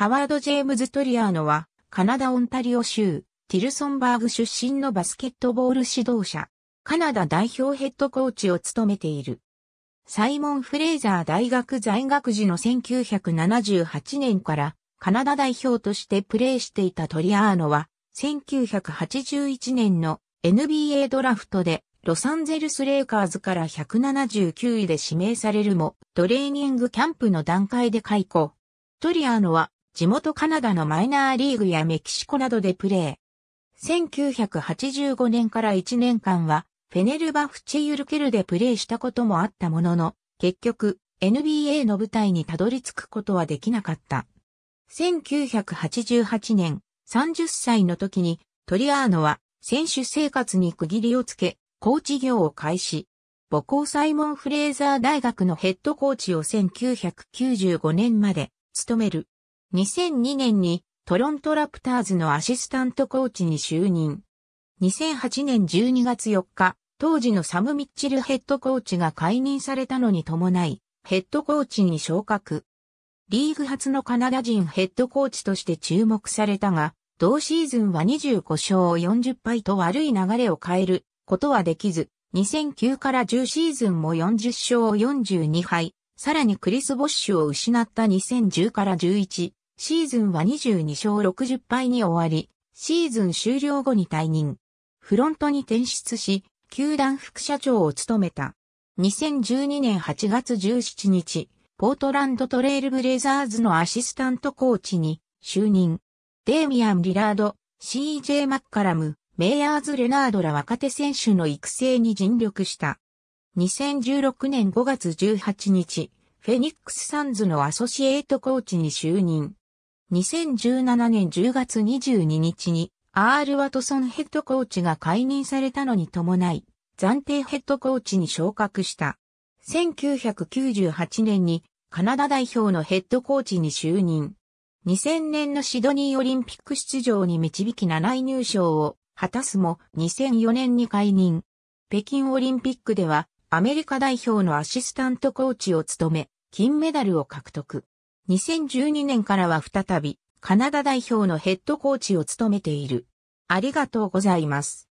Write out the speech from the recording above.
ハワード・ジェームズ・トリアーノは、カナダ・オンタリオ州、ティルソンバーグ出身のバスケットボール指導者、カナダ代表ヘッドコーチを務めている。サイモン・フレイザー大学在学時の1978年からカナダ代表としてプレーしていたトリアーノは、1981年の NBA ドラフトでロサンゼルスレイカーズから179位で指名されるも、トレーニングキャンプの段階で解雇。トリアーノは地元カナダのマイナーリーグやメキシコなどでプレー。1985年から1年間は、フェネルバフチェユルケルでプレーしたこともあったものの、結局、NBA の舞台にたどり着くことはできなかった。1988年、30歳の時に、トリアーノは、選手生活に区切りをつけ、コーチ業を開始。母校サイモン・フレーザー大学のヘッドコーチを1995年まで務める。2002年にトロントラプターズのアシスタントコーチに就任。2008年12月4日、当時のサム・ミッチルヘッドコーチが解任されたのに伴い、ヘッドコーチに昇格。リーグ初のカナダ人ヘッドコーチとして注目されたが、同シーズンは25勝40敗と悪い流れを変えることはできず、2009から10シーズンも40勝42敗、さらにクリス・ボッシュを失った2010から11シーズンは22勝60敗に終わり、シーズン終了後に退任。フロントに転出し、球団副社長を務めた。2012年8月17日、ポートランドトレイルブレザーズのアシスタントコーチに就任。デイミアン・リラード、CJ・ マッカラム、メイヤーズ・レナードら若手選手の育成に尽力した。2016年5月18日、フェニックス・サンズのアソシエイトコーチに就任。2017年10月22日にアール・ワトソンヘッドコーチが解任されたのに伴い、暫定ヘッドコーチに昇格した。1998年にカナダ代表のヘッドコーチに就任。2000年のシドニーオリンピック出場に導き7位入賞を果たすも2004年に解任。北京オリンピックではアメリカ代表のアシスタントコーチを務め、金メダルを獲得。2012年からは再び、カナダ代表のヘッドコーチを務めている。ありがとうございます。